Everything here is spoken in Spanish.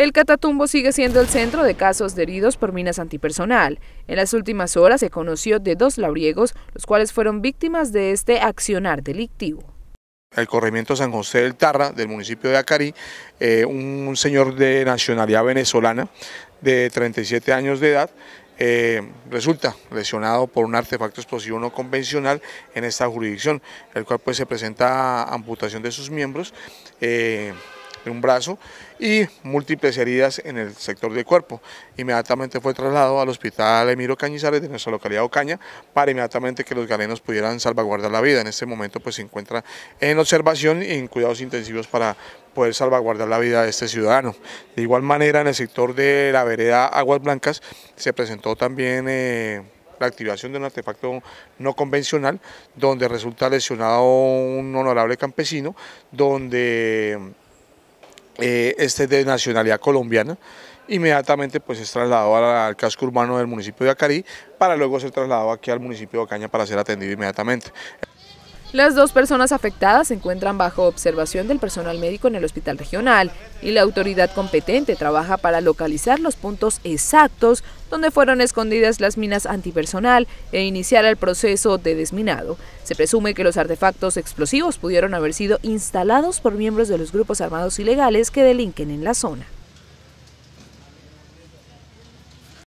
El Catatumbo sigue siendo el centro de casos de heridos por minas antipersonal. En las últimas horas se conoció de dos labriegos, los cuales fueron víctimas de este accionar delictivo el corrimiento San José del Tarra, del municipio de Acari, eh, un, señor de nacionalidad venezolana de 37 años de edad, eh, resulta lesionado por un artefacto explosivo no convencional en esta jurisdicción, el cual pues se presenta amputación de sus miembros, eh, de un brazo y múltiples heridas en el sector del cuerpo. Inmediatamente fue trasladado al hospital Emiro Cañizares de nuestra localidad Ocaña para inmediatamente que los galenos pudieran salvaguardar la vida. En este momento pues se encuentra en observación y en cuidados intensivos para poder salvaguardar la vida de este ciudadano. De igual manera en el sector de la vereda Aguas Blancas se presentó también... Eh, la activación de un artefacto no convencional, donde resulta lesionado un honorable campesino, donde este es de nacionalidad colombiana, inmediatamente pues es trasladado al casco urbano del municipio de Acarí para luego ser trasladado aquí al municipio de Ocaña para ser atendido inmediatamente. Las dos personas afectadas se encuentran bajo observación del personal médico en el hospital regional y la autoridad competente trabaja para localizar los puntos exactos donde fueron escondidas las minas antipersonal e iniciar el proceso de desminado. Se presume que los artefactos explosivos pudieron haber sido instalados por miembros de los grupos armados ilegales que delinquen en la zona.